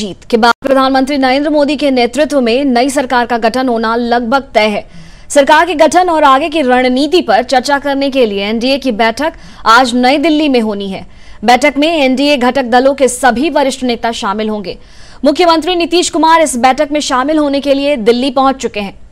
जीत के बाद प्रधानमंत्री नरेंद्र मोदी के नेतृत्व में नई सरकार का गठन होना लगभग तय है सरकार के गठन और आगे की रणनीति पर चर्चा करने के लिए एनडीए की बैठक आज नई दिल्ली में होनी है बैठक में एनडीए घटक दलों के सभी वरिष्ठ नेता शामिल होंगे मुख्यमंत्री नीतीश कुमार इस बैठक में शामिल होने के लिए दिल्ली पहुंच चुके हैं